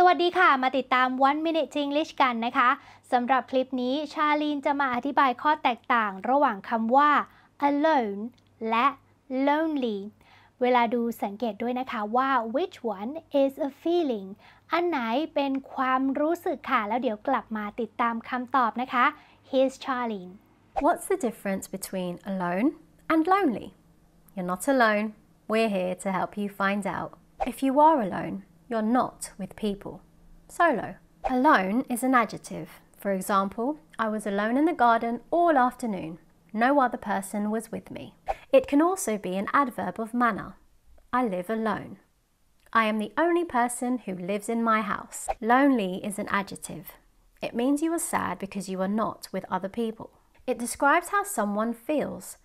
สวัสดีค่ะ มาติดตาม One Minute English กันนะคะ สำหรับคลิปนี้ชาลีนจะมาอธิบายข้อแตกต่างระหว่างคำว่า alone และ lonely เวลาดูสังเกตด้วยนะคะว่า which one is a feeling อันไหนเป็นความรู้สึกค่ะแล้วเดี๋ยวกลับมาติดตามคำตอบนะคะ Here's Charlene What's the difference between alone and lonely? You're not alone. We're here to help you find out. If you are alone, You're not with people. Solo. Alone is an adjective. For example, I was alone in the garden all afternoon. No other person was with me. It can also be an adverb of manner. I live alone. I am the only person who lives in my house. Lonely is an adjective. It means you are sad because you are not with other people. It describes how someone feels.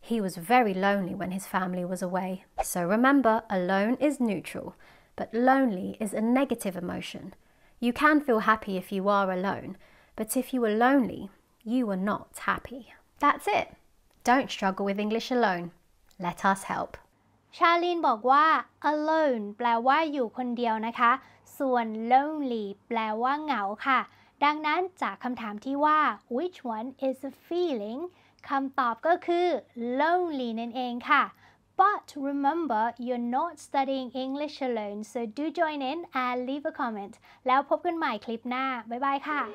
He was very lonely when his family was away. So remember, alone is neutral but lonely is a negative emotion. You can feel happy if you are alone, but if you are lonely, you are not happy. That's it. Don't struggle with English alone. Let us help. ชาลีนบอกว่า alone แปลว่าอยู่คนเดียวนะคะส่วน lonely แปลว่าเหงาค่ะดังนั้นจากคำถามที่ว่า which one is a feeling คำตอบก็คือ lonely นั่นเองค่ะ but remember, you're not studying English alone, so do join in and leave a comment. Bye bye.